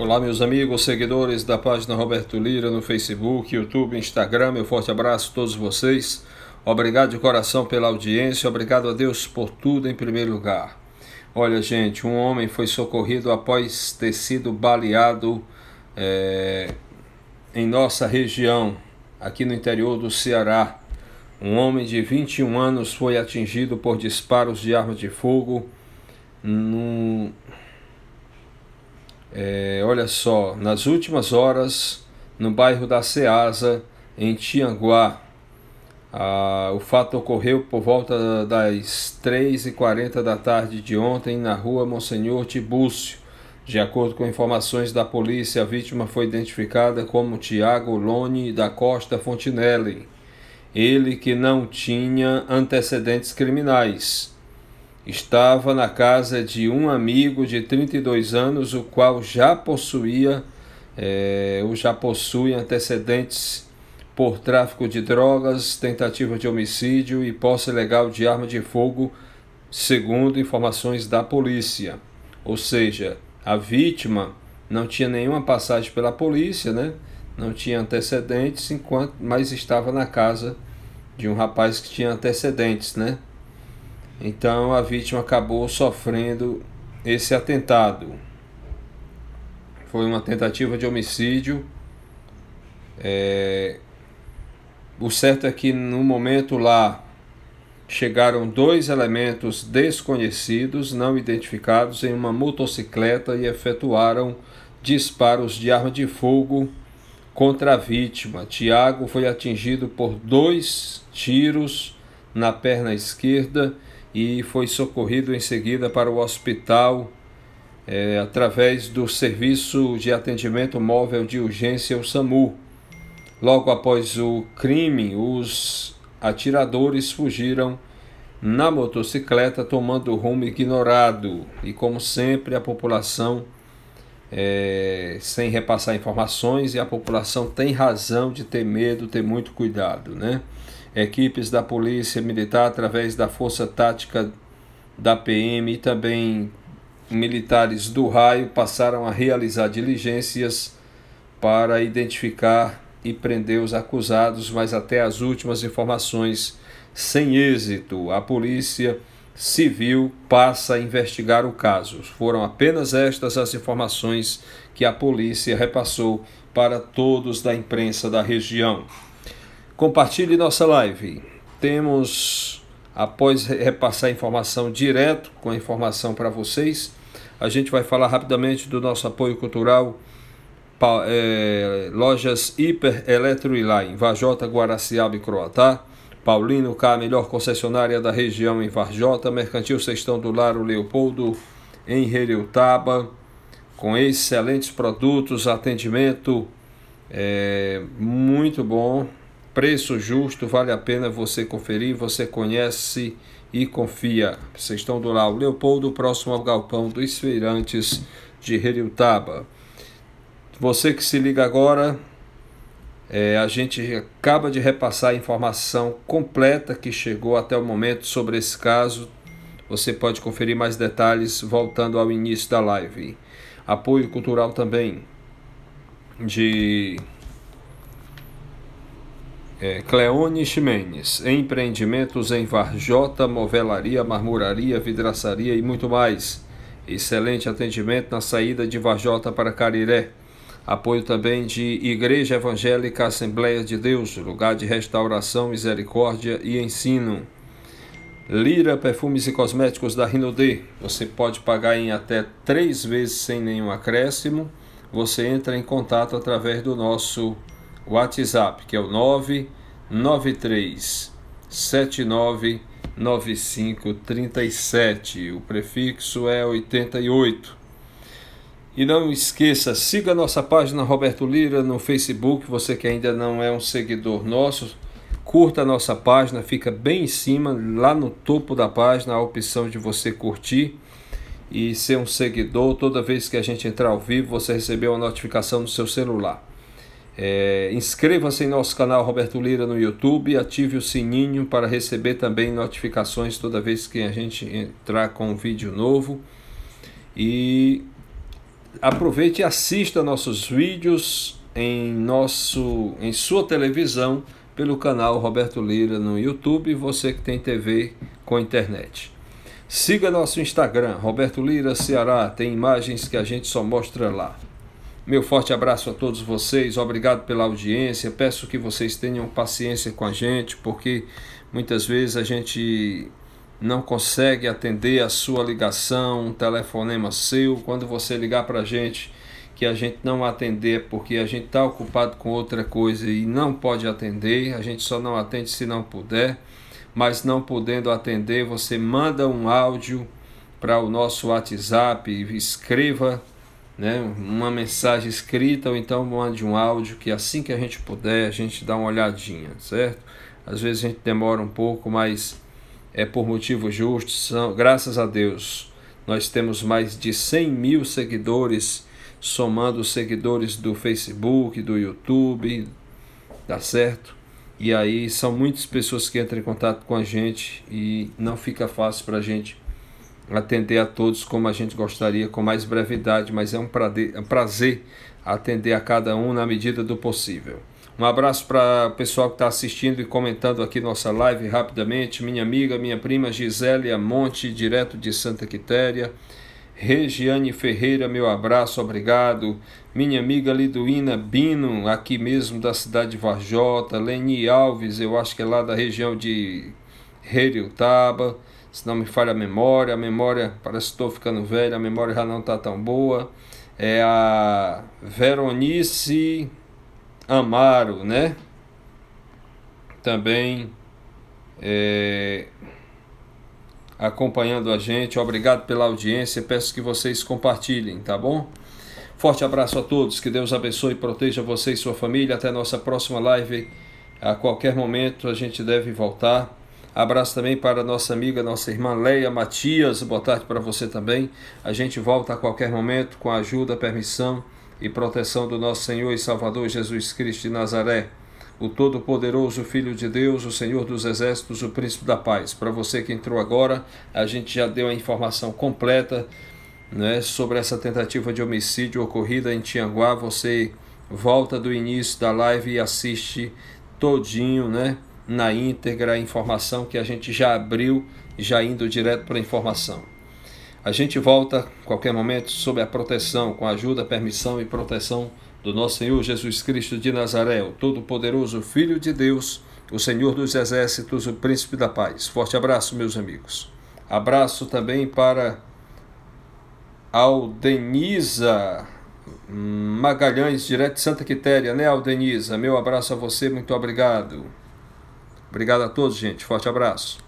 Olá, meus amigos, seguidores da página Roberto Lira no Facebook, YouTube, Instagram. Meu forte abraço a todos vocês. Obrigado de coração pela audiência. Obrigado a Deus por tudo em primeiro lugar. Olha, gente, um homem foi socorrido após ter sido baleado é, em nossa região, aqui no interior do Ceará. Um homem de 21 anos foi atingido por disparos de arma de fogo num. No é, olha só, nas últimas horas, no bairro da Ceasa, em Tianguá, o fato ocorreu por volta das 3h40 da tarde de ontem na rua Monsenhor Tibúcio. De acordo com informações da polícia, a vítima foi identificada como Tiago Lone da Costa Fontinelli. Ele que não tinha antecedentes criminais. Estava na casa de um amigo de 32 anos, o qual já possuía é, eh, ou já possui antecedentes por tráfico de drogas, tentativa de homicídio e posse legal de arma de fogo, segundo informações da polícia. Ou seja, a vítima não tinha nenhuma passagem pela polícia, né? não tinha antecedentes, enquanto mas estava na casa de um rapaz que tinha antecedentes, né? Então a vítima acabou sofrendo esse atentado. Foi uma tentativa de homicídio. É... O certo é que no momento lá chegaram dois elementos desconhecidos, não identificados, em uma motocicleta e efetuaram disparos de arma de fogo contra a vítima. Tiago foi atingido por dois tiros na perna esquerda e foi socorrido em seguida para o hospital é, através do Serviço de Atendimento Móvel de Urgência, o SAMU. Logo após o crime, os atiradores fugiram na motocicleta tomando rumo ignorado e, como sempre, a população é, sem repassar informações e a população tem razão de ter medo, ter muito cuidado. Né? Equipes da Polícia Militar, através da Força Tática da PM e também militares do raio, passaram a realizar diligências para identificar e prender os acusados, mas até as últimas informações sem êxito. A polícia Civil passa a investigar o caso. Foram apenas estas as informações que a polícia repassou para todos da imprensa da região. Compartilhe nossa live. Temos, após repassar a informação direto com a informação para vocês, a gente vai falar rapidamente do nosso apoio cultural. É, lojas Hiper Eletroilá em Vajota, Guaraciaba e Croatá Paulino K, melhor concessionária da região em Varjota, Mercantil Sextão do Laro Leopoldo, em Rereutaba, com excelentes produtos, atendimento é, muito bom, preço justo, vale a pena você conferir, você conhece e confia. Sextão do Laro Leopoldo, próximo ao galpão dos feirantes de Heriutaba. Você que se liga agora, é, a gente acaba de repassar a informação completa que chegou até o momento sobre esse caso. Você pode conferir mais detalhes voltando ao início da live. Apoio cultural também de é, Cleone Ximenes, empreendimentos em Varjota, movelaria, marmoraria, vidraçaria e muito mais. Excelente atendimento na saída de Varjota para Cariré. Apoio também de Igreja Evangélica Assembleia de Deus, lugar de restauração, misericórdia e ensino. Lira Perfumes e Cosméticos da Rinodê. Você pode pagar em até três vezes sem nenhum acréscimo. Você entra em contato através do nosso WhatsApp, que é o 993 79 9537. O prefixo é 88. E não esqueça, siga nossa página Roberto Lira no Facebook, você que ainda não é um seguidor nosso, curta a nossa página, fica bem em cima, lá no topo da página, a opção de você curtir e ser um seguidor. Toda vez que a gente entrar ao vivo, você recebeu uma notificação no seu celular. É, Inscreva-se em nosso canal Roberto Lira no YouTube e ative o sininho para receber também notificações toda vez que a gente entrar com um vídeo novo. E aproveite e assista nossos vídeos em, nosso, em sua televisão pelo canal Roberto Lira no YouTube, você que tem TV com internet. Siga nosso Instagram, Roberto Lira Ceará, tem imagens que a gente só mostra lá. Meu forte abraço a todos vocês, obrigado pela audiência. Peço que vocês tenham paciência com a gente, porque muitas vezes a gente não consegue atender a sua ligação, um telefonema seu, quando você ligar para a gente, que a gente não atender porque a gente está ocupado com outra coisa e não pode atender, a gente só não atende se não puder, mas não podendo atender, você manda um áudio para o nosso WhatsApp, escreva né, uma mensagem escrita ou então mande um áudio que assim que a gente puder, a gente dá uma olhadinha, certo? Às vezes a gente demora um pouco, mas é por motivos justos. são, graças a Deus. Nós temos mais de 100 mil seguidores, somando os seguidores do Facebook, do YouTube, tá certo? E aí são muitas pessoas que entram em contato com a gente e não fica fácil para a gente atender a todos como a gente gostaria, com mais brevidade, mas é um é prazer atender a cada um na medida do possível. Um abraço para o pessoal que está assistindo e comentando aqui nossa live rapidamente. Minha amiga, minha prima Gisélia Monte, direto de Santa Quitéria. Regiane Ferreira, meu abraço, obrigado. Minha amiga Liduína Bino, aqui mesmo da cidade de Varjota. Leni Alves, eu acho que é lá da região de Reriutaba Se não me falha a memória, a memória parece que estou ficando velha, a memória já não está tão boa. É a Veronice Amaro, né? Também é, acompanhando a gente. Obrigado pela audiência. Peço que vocês compartilhem, tá bom? Forte abraço a todos. Que Deus abençoe e proteja você e sua família. Até nossa próxima live. A qualquer momento a gente deve voltar. Abraço também para nossa amiga, nossa irmã Leia Matias. Boa tarde para você também. A gente volta a qualquer momento com a ajuda, permissão e proteção do nosso Senhor e Salvador Jesus Cristo de Nazaré, o Todo-Poderoso Filho de Deus, o Senhor dos Exércitos, o Príncipe da Paz. Para você que entrou agora, a gente já deu a informação completa né, sobre essa tentativa de homicídio ocorrida em Tianguá. Você volta do início da live e assiste todinho, né, na íntegra a informação que a gente já abriu, já indo direto para a informação. A gente volta qualquer momento sob a proteção, com a ajuda, permissão e proteção do nosso Senhor Jesus Cristo de Nazaré, o Todo-Poderoso Filho de Deus, o Senhor dos Exércitos, o Príncipe da Paz. Forte abraço, meus amigos. Abraço também para Aldeniza Magalhães, direto de Santa Quitéria, né, Aldeniza? Meu abraço a você, muito obrigado. Obrigado a todos, gente. Forte abraço.